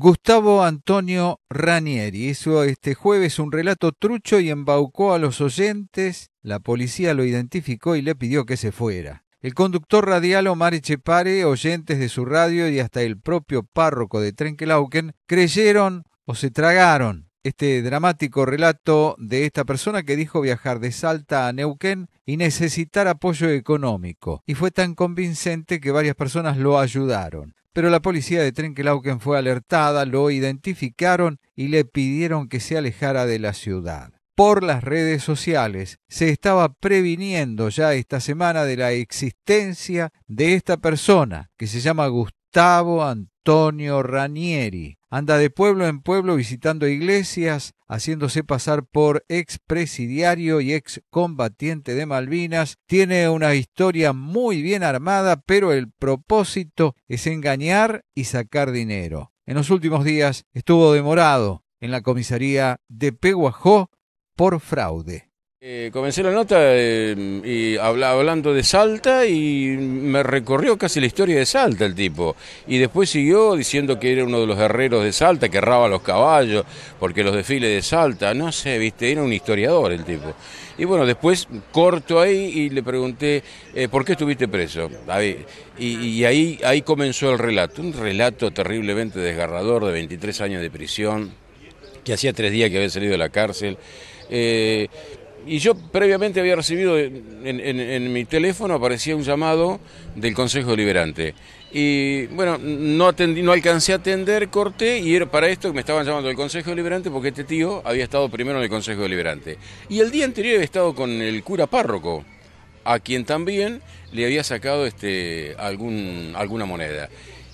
Gustavo Antonio Ranieri hizo este jueves un relato trucho y embaucó a los oyentes. La policía lo identificó y le pidió que se fuera. El conductor radial Omar Echepare, oyentes de su radio y hasta el propio párroco de Trenkelauken creyeron o se tragaron este dramático relato de esta persona que dijo viajar de Salta a Neuquén y necesitar apoyo económico. Y fue tan convincente que varias personas lo ayudaron pero la policía de Trenkelauken fue alertada, lo identificaron y le pidieron que se alejara de la ciudad. Por las redes sociales se estaba previniendo ya esta semana de la existencia de esta persona que se llama Gustavo Antonio. Antonio Ranieri. Anda de pueblo en pueblo visitando iglesias, haciéndose pasar por expresidiario y ex combatiente de Malvinas. Tiene una historia muy bien armada, pero el propósito es engañar y sacar dinero. En los últimos días estuvo demorado en la comisaría de Peguajó por fraude. Eh, comencé la nota em, hablando de Salta y me recorrió casi la historia de Salta el tipo. Y después siguió diciendo que era uno de los guerreros de Salta, que erraba los caballos, porque los desfiles de Salta, no sé, viste, era un historiador el tipo. Y bueno, después corto ahí y le pregunté, eh, ¿por qué estuviste preso? y, ahí, comenzó el relato, un relato terriblemente desgarrador de 23 años de prisión, que hacía tres días que había salido de la cárcel. Eh, y yo previamente había recibido en, mi teléfono, aparecía un llamado del Consejo Deliberante. Y bueno, no, no alcancé a atender, corté, y era para esto que me estaban llamando del Consejo Deliberante porque este tío había estado primero en el Consejo Deliberante. Y el día anterior había estado con el cura párroco, a quien también le había sacado este, algún, alguna moneda.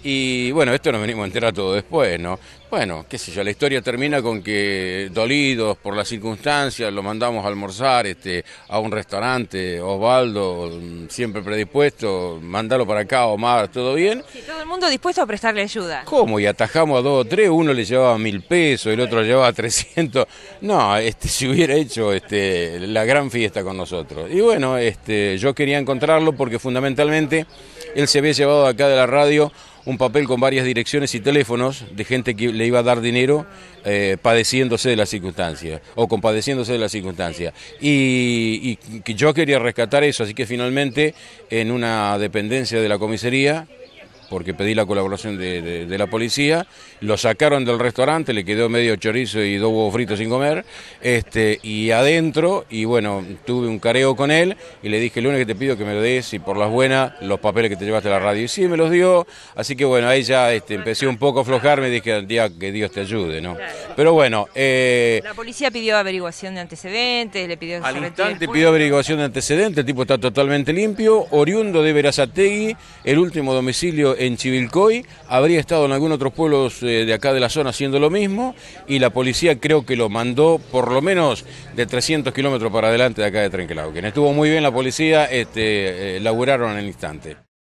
Y bueno, esto nos venimos a enterar todo después, ¿no? Bueno, qué sé yo, la historia termina con que dolidos por las circunstancias lo mandamos a almorzar este, a un restaurante, Osvaldo, siempre predispuesto, mandalo para acá, Omar, ¿todo bien? Sí, todo el mundo dispuesto a prestarle ayuda. ¿Cómo? Y atajamos a dos o tres, uno le llevaba mil pesos, el otro llevaba trescientos. No, este, si hubiera hecho este, la gran fiesta con nosotros. Y bueno, este, yo quería encontrarlo porque fundamentalmente él se había llevado acá de la radio un papel con varias direcciones y teléfonos de gente que le iba a dar dinero eh, padeciéndose de las circunstancias o compadeciéndose de las circunstancia, Y, y yo quería rescatar eso, así que finalmente en una dependencia de la comisaría porque pedí la colaboración de, la policía, lo sacaron del restaurante, le quedó medio chorizo y dos huevos fritos sin comer, este, y adentro, y bueno, tuve un careo con él y le dije, lo único que te pido que me lo des y por las buenas los papeles que te llevaste a la radio. Y sí, me los dio, así que bueno, ahí ya este, empecé un poco a aflojarme, dije al día que Dios te ayude, ¿no? Pero bueno... Eh, la policía pidió averiguación de antecedentes, le pidió... Al instante pidió averiguación de antecedentes, el tipo está totalmente limpio, oriundo de Verazategui, el último domicilio en Chivilcoy, habría estado en algún otro pueblo eh, de acá de la zona haciendo lo mismo y la policía creo que lo mandó por lo menos de 300 kilómetros para adelante de acá de quien Estuvo muy bien la policía, este, eh, laburaron en el instante.